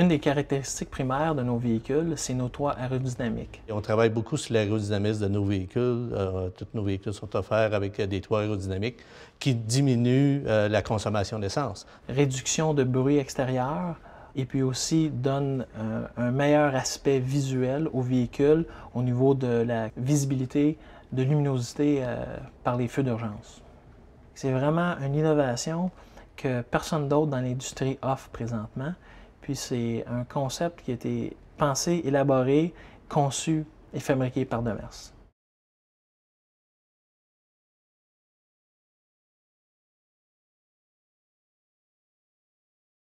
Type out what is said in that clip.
Une des caractéristiques primaires de nos véhicules, c'est nos toits aérodynamiques. on travaille beaucoup sur l'aérodynamisme de nos véhicules. Toutes euh, tous nos véhicules sont offerts avec euh, des toits aérodynamiques qui diminuent euh, la consommation d'essence. Réduction de bruit extérieur, et puis aussi donne un meilleur aspect visuel au véhicule au niveau de la visibilité, de luminosité par les feux d'urgence. C'est vraiment une innovation que personne d'autre dans l'industrie offre présentement, puis c'est un concept qui a été pensé, élaboré, conçu et fabriqué par Demers.